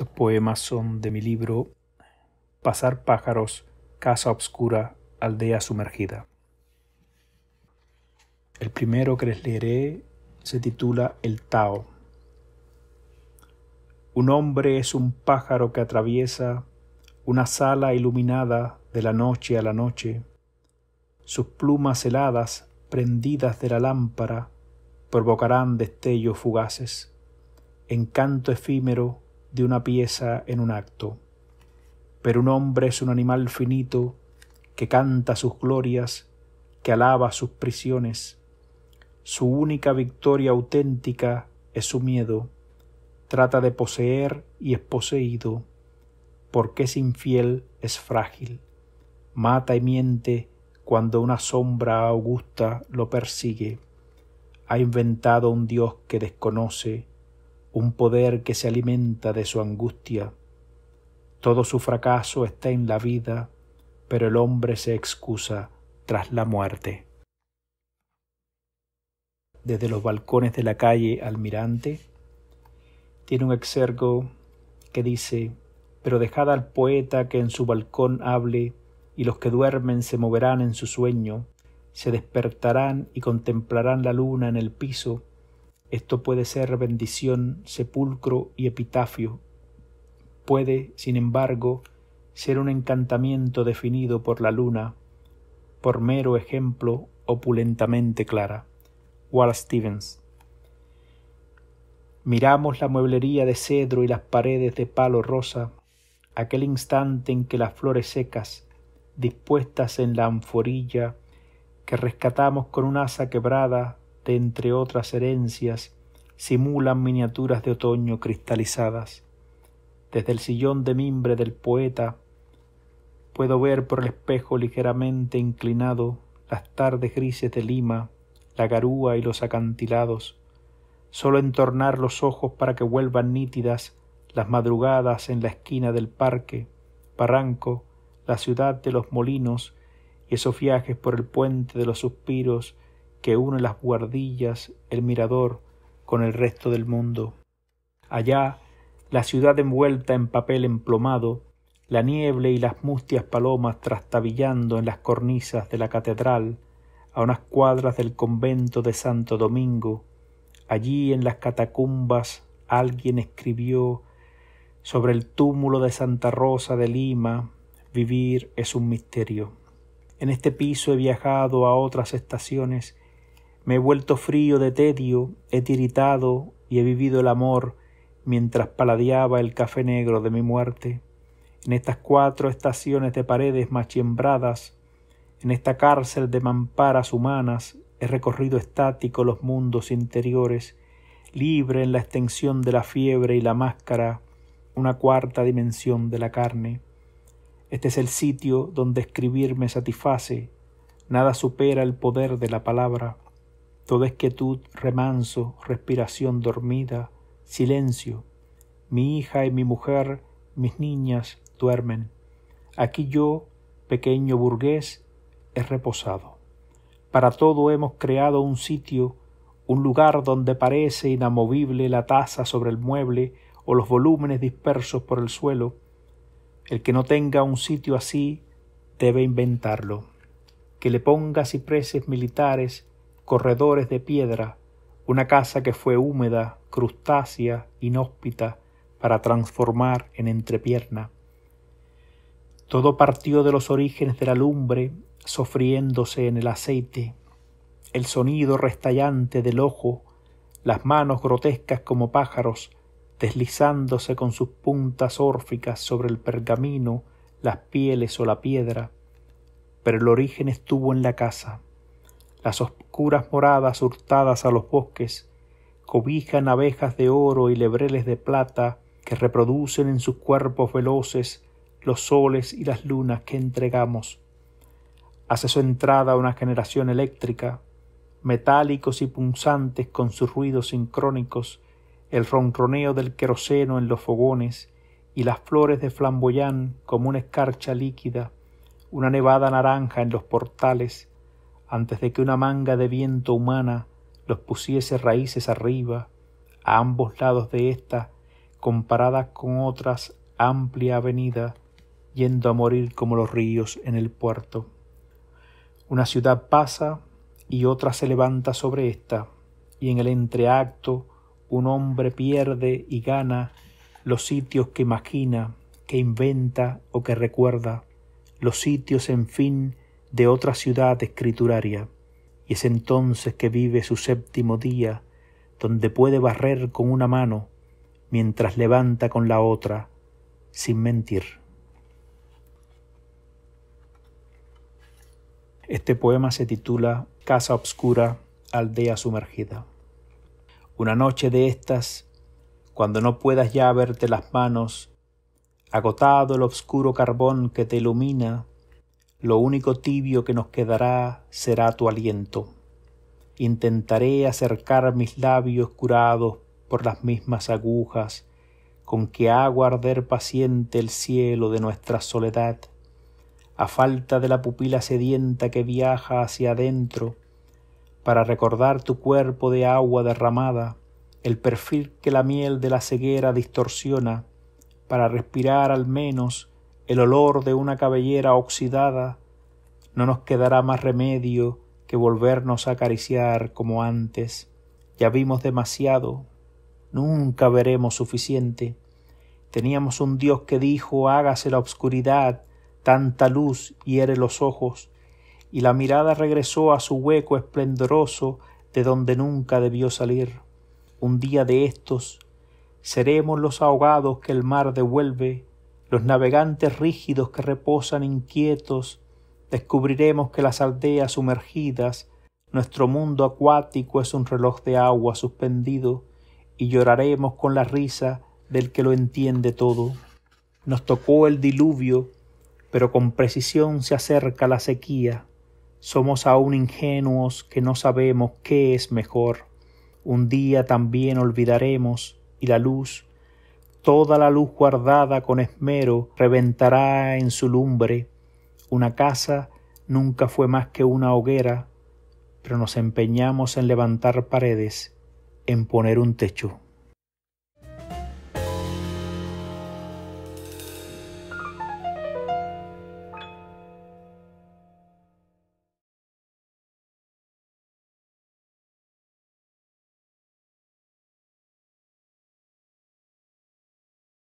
Estos poemas son de mi libro Pasar pájaros, Casa Obscura, Aldea Sumergida. El primero que les leeré se titula El Tao. Un hombre es un pájaro que atraviesa una sala iluminada de la noche a la noche, sus plumas heladas prendidas de la lámpara provocarán destellos fugaces, encanto efímero de una pieza en un acto. Pero un hombre es un animal finito que canta sus glorias, que alaba sus prisiones. Su única victoria auténtica es su miedo. Trata de poseer y es poseído, porque es infiel, es frágil. Mata y miente cuando una sombra augusta lo persigue. Ha inventado un Dios que desconoce, un poder que se alimenta de su angustia. Todo su fracaso está en la vida, pero el hombre se excusa tras la muerte. Desde los balcones de la calle Almirante, tiene un exergo que dice, pero dejad al poeta que en su balcón hable, y los que duermen se moverán en su sueño, se despertarán y contemplarán la luna en el piso, esto puede ser bendición, sepulcro y epitafio. Puede, sin embargo, ser un encantamiento definido por la luna, por mero ejemplo opulentamente clara. Wallace Stevens. Miramos la mueblería de cedro y las paredes de palo rosa, aquel instante en que las flores secas, dispuestas en la anforilla, que rescatamos con un asa quebrada entre otras herencias simulan miniaturas de otoño cristalizadas. Desde el sillón de mimbre del poeta puedo ver por el espejo ligeramente inclinado las tardes grises de Lima, la garúa y los acantilados, solo entornar los ojos para que vuelvan nítidas las madrugadas en la esquina del parque, barranco, la ciudad de los molinos y esos viajes por el puente de los suspiros que une las guardillas, el mirador, con el resto del mundo. Allá, la ciudad envuelta en papel emplomado, la niebla y las mustias palomas trastabillando en las cornisas de la catedral, a unas cuadras del convento de Santo Domingo. Allí en las catacumbas alguien escribió sobre el túmulo de Santa Rosa de Lima, vivir es un misterio. En este piso he viajado a otras estaciones me he vuelto frío de tedio, he tiritado y he vivido el amor mientras paladeaba el café negro de mi muerte. En estas cuatro estaciones de paredes machiembradas, en esta cárcel de mamparas humanas, he recorrido estático los mundos interiores, libre en la extensión de la fiebre y la máscara, una cuarta dimensión de la carne. Este es el sitio donde escribir me satisface, nada supera el poder de la palabra. Todo es quietud, remanso, respiración dormida, silencio. Mi hija y mi mujer, mis niñas, duermen. Aquí yo, pequeño burgués, he reposado. Para todo hemos creado un sitio, un lugar donde parece inamovible la taza sobre el mueble o los volúmenes dispersos por el suelo. El que no tenga un sitio así debe inventarlo. Que le ponga cipreses militares, corredores de piedra, una casa que fue húmeda, crustácea, inhóspita, para transformar en entrepierna. Todo partió de los orígenes de la lumbre, sofriéndose en el aceite, el sonido restallante del ojo, las manos grotescas como pájaros, deslizándose con sus puntas órficas sobre el pergamino, las pieles o la piedra, pero el origen estuvo en la casa. Las oscuras moradas hurtadas a los bosques cobijan abejas de oro y lebreles de plata que reproducen en sus cuerpos veloces los soles y las lunas que entregamos. Hace su entrada una generación eléctrica, metálicos y punzantes con sus ruidos sincrónicos, el ronroneo del queroseno en los fogones y las flores de flamboyán como una escarcha líquida, una nevada naranja en los portales, antes de que una manga de viento humana los pusiese raíces arriba, a ambos lados de ésta, comparada con otras amplia avenida, yendo a morir como los ríos en el puerto. Una ciudad pasa y otra se levanta sobre ésta, y en el entreacto un hombre pierde y gana los sitios que imagina, que inventa o que recuerda, los sitios, en fin, de otra ciudad escrituraria, y es entonces que vive su séptimo día, donde puede barrer con una mano, mientras levanta con la otra, sin mentir. Este poema se titula Casa Obscura, Aldea Sumergida. Una noche de estas, cuando no puedas ya verte las manos, agotado el obscuro carbón que te ilumina, lo único tibio que nos quedará será tu aliento. Intentaré acercar mis labios curados por las mismas agujas con que hago arder paciente el cielo de nuestra soledad. A falta de la pupila sedienta que viaja hacia adentro, para recordar tu cuerpo de agua derramada, el perfil que la miel de la ceguera distorsiona, para respirar al menos el olor de una cabellera oxidada, no nos quedará más remedio que volvernos a acariciar como antes. Ya vimos demasiado, nunca veremos suficiente. Teníamos un Dios que dijo hágase la obscuridad, tanta luz hiere los ojos, y la mirada regresó a su hueco esplendoroso de donde nunca debió salir. Un día de estos seremos los ahogados que el mar devuelve, los navegantes rígidos que reposan inquietos, descubriremos que las aldeas sumergidas, nuestro mundo acuático es un reloj de agua suspendido, y lloraremos con la risa del que lo entiende todo. Nos tocó el diluvio, pero con precisión se acerca la sequía. Somos aún ingenuos que no sabemos qué es mejor. Un día también olvidaremos y la luz Toda la luz guardada con esmero reventará en su lumbre. Una casa nunca fue más que una hoguera, pero nos empeñamos en levantar paredes, en poner un techo.